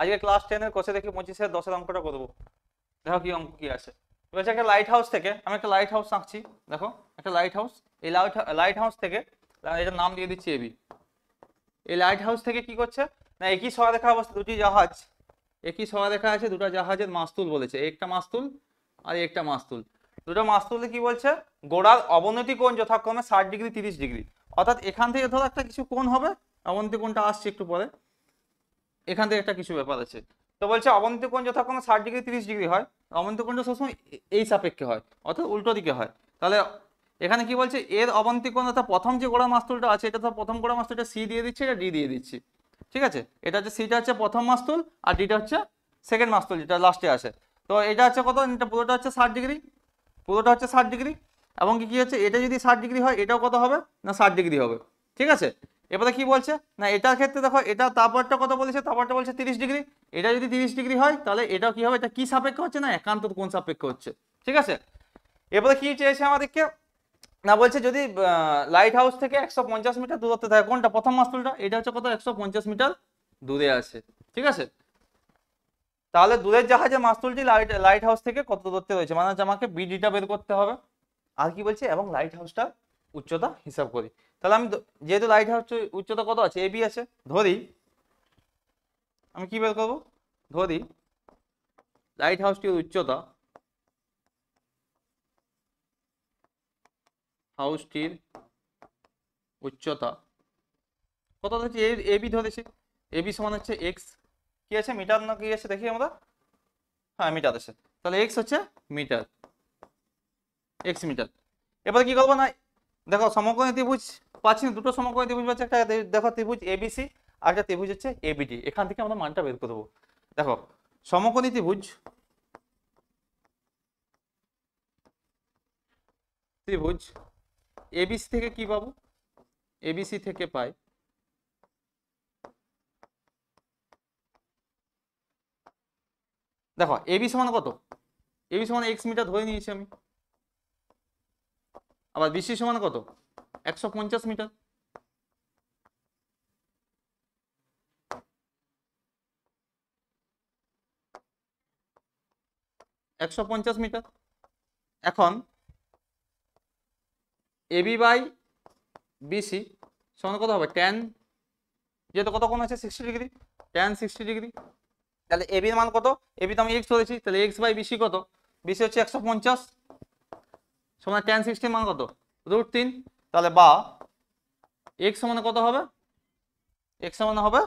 আজকে ক্লাস টেনের কোচে দেখি পঁচিশের দশের অঙ্কটা করবো দেখো কি অঙ্ক কি আছে বলছে একটা লাইট হাউস থেকে আমি একটা লাইট হাউস আঁকছি দেখো একটা লাইট হাউস এই লাইট লাইট হাউস থেকে এটার নাম দিয়ে দিচ্ছি এবি এই লাইট হাউস থেকে কি করছে না একই দেখা অবস্থা দুটি জাহাজ একই দেখা আছে দুটো জাহাজের মাস্তুল বলেছে একটা মাস্তুল আর একটা মাস্তুল দুটো মাস্তুলে কি বলছে গোড়ার অবনতি কোন যথাক্রমে ষাট ডিগ্রি তিরিশ ডিগ্রি অর্থাৎ এখান থেকে ধরো একটা কিছু কোন হবে অবনতি কোনটা আসছে একটু পরে এখান থেকে একটা কিছু ব্যাপার আছে তো বলছে অবনতি যথাক্রমে ষাট ডিগ্রি তিরিশ ডিগ্রি হয় অবনতি সবসময় এই সাপেক্ষে হয় অর্থাৎ উল্টো দিকে হয় তাহলে এখানে কি বলছে এর অবন্তিকোণ অর্থাৎ প্রথম যে গোড়া মাস্তুলটা আছে এটা তো প্রথম গোড়া মাস্তুলটা সি দিয়ে দিচ্ছে এটা ডি দিয়ে দিচ্ছি ঠিক আছে এটা হচ্ছে সিটা হচ্ছে প্রথম মাস্তুল আর ডিটা হচ্ছে সেকেন্ড মাস্তুল যেটা লাস্টে আসে তো এটা হচ্ছে কত এটা পুরোটা হচ্ছে ষাট ডিগ্রি পুরোটা হচ্ছে ষাট ডিগ্রি এবং কি হচ্ছে এটা যদি ষাট ডিগ্রি হয় এটাও কত হবে না ষাট ডিগ্রি হবে ঠিক আছে এবারে কি বলছে না এটার ক্ষেত্রে দেখো এটা তাপমাত্রা কত বলেছে তাপমাত্রা বলছে তিরিশ ডিগ্রি এটা যদি তিরিশ ডিগ্রি হয় তাহলে এটাও কি হবে এটা কি সাপেক্ষ হচ্ছে না একান্ত কোন সাপেক্ষ হচ্ছে ঠিক আছে এবারে কি চেয়েছে আমাদেরকে না বলছে যদি লাইট হাউস থেকে একশো মিটার দূরত্বে থাকে কোনটা প্রথম মাস্তুলটা এটা হচ্ছে কত একশো মিটার দূরে আছে ঠিক আছে তাহলে দূরের জাহাজে মাস্তুলটি লাইট লাইট হাউস থেকে কত দূরত্বে রয়েছে মানে হচ্ছে আমাকে বিডিটা বের করতে হবে আর কি বলছে এবং লাইট হাউসটা উচ্চতা হিসাব করি তাহলে আমি যেহেতু লাইটার হচ্ছে উচ্চতা কত আছে এবি আছে ধরি আমি কি বের করবো ধরি লাইট হাউসটির উচ্চতা হাউসটির উচ্চতা কত হচ্ছে এ বি ধরেছে এ বি সমান হচ্ছে এক্স কি আছে মিটার না কি আছে দেখি আমরা হ্যাঁ মিটার আছে তাহলে এক্স হচ্ছে মিটার এক্স মিটার এবার কি করবো না দেখো সমকোণ ত্রিভুজ পাচ্ছি দুটো সমকোণ ত্রিভুজ পাচ্ছি একটা দেখো ত্রিভুজ এবিসি আর একটা ত্রিভুজ হচ্ছে এবিডি এখান থেকে আমরা মানটা বের দেবো দেখো সমকোণ ত্রিভুজ ত্রিভুজ এবিসি থেকে কি পাবো এবিসি থেকে পাই দেখো এবি সমান কত এবি সমান এক্স মিটার ধরে নিয়েছি আমি আবার বিসি সমান কত একশো মিটার একশো মিটার এখন এবি বাই বিসি সমান কত হবে টেন যেহেতু কত কোন আছে sixty degree ten sixty degree তাহলে এবির মান কত এবি তো আমি এক্স ধরেছি তাহলে এক্স বাই বিসি কত বিসি হচ্ছে একশো পঞ্চাশ সমান টেন সিক্সটি মান কত রুট তিন তাহলে বা এক মানে কত হবে এক মানে হবে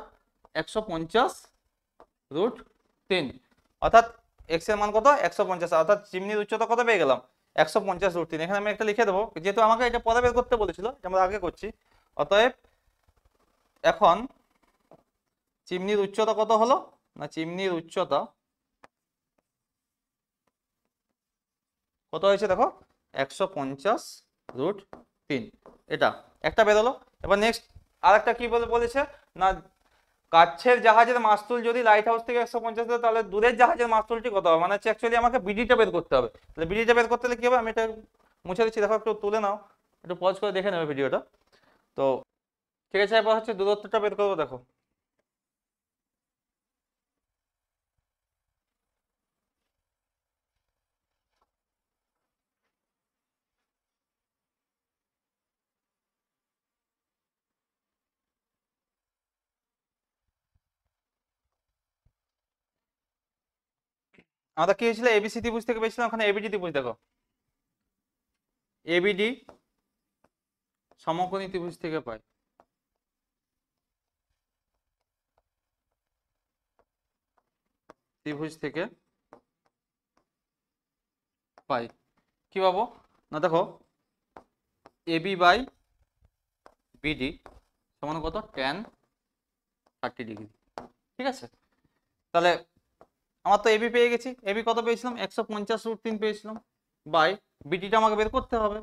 একশো পঞ্চাশ রুট তিন অর্থাৎ এক্সের মান কত একশো পঞ্চাশ অর্থাৎ চিমনির উচ্চতা কত পেয়ে গেলাম একশো পঞ্চাশ রুট তিন এখানে আমি একটা লিখে দেবো যেহেতু আমাকে এটা পরে বের করতে বলেছিল এটা আমরা আগে করছি অতএব এখন চিমনির উচ্চতা কত হলো না চিমনির উচ্চতা কত হয়েছে দেখো একশো পঞ্চাশ রুট তিন এটা একটা বেরোলো এবার নেক্সট আরেকটা কি বলে বলেছে না কাছের জাহাজের মাস্তুল যদি লাইট হাউস থেকে একশো পঞ্চাশ তাহলে দূরের জাহাজের মাস্তুলটি কত হবে মানে হচ্ছে অ্যাকচুয়ালি আমাকে বিডিটা বের করতে হবে তাহলে বিডিটা বের করতে হলে কী হবে আমি এটা মুছে দিচ্ছি দেখো একটু তুলে নাও একটু পজ করে দেখে নেবে ভিডিওটা তো ঠিক আছে এবার হচ্ছে দূরত্বটা বের করবো দেখো আমাদের কি হয়েছিল এবিসি ত্রিভুজ থেকে পেয়েছিলাম ওখানে এবিডি ত্রিভুজ দেখো এবিডি সমকোণী ত্রিভুজ থেকে পাই ত্রিভুজ থেকে পাই কি পাবো না দেখো এবি বাই বিডি সমান কত টেন থার্টি ডিগ্রি ঠিক আছে তাহলে আমার তো এবি পেয়ে গেছি এবি কত পেয়েছিলাম একশো পঞ্চাশ রুট তিন পেয়েছিলাম বাই বিডিটা আমাকে বের করতে হবে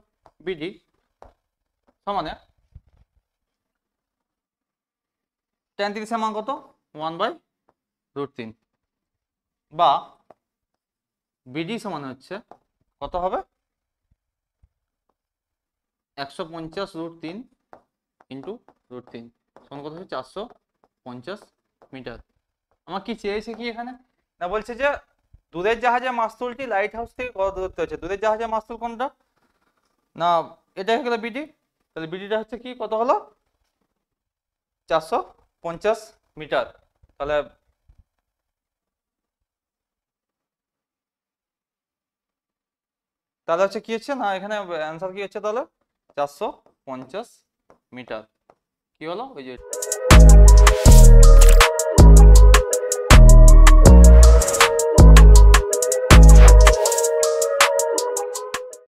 বিডি সমানে টেন তিরিশের মান কত ওয়ান বাই রুট তিন বা বিডি সমানে হচ্ছে কত হবে একশো পঞ্চাশ রুট তিন ইন্টু রুট তিন সমান কত হচ্ছে চারশো পঞ্চাশ মিটার আমার কি চেয়েছে কি এখানে তা বলছে যে দুধের জাহাজে মাসুলটি লাইট হাউস থেকে কত দূরত্ব হচ্ছে দুধের জাহাজে মাসুল কোনটা না এটা হয়ে গেল বিডি তাহলে বিডিটা হচ্ছে কি কত হলো চারশো পঞ্চাশ মিটার তাহলে তাহলে হচ্ছে কি হচ্ছে না এখানে অ্যান্সার কি হচ্ছে তাহলে চারশো পঞ্চাশ মিটার কি হলো ওই যে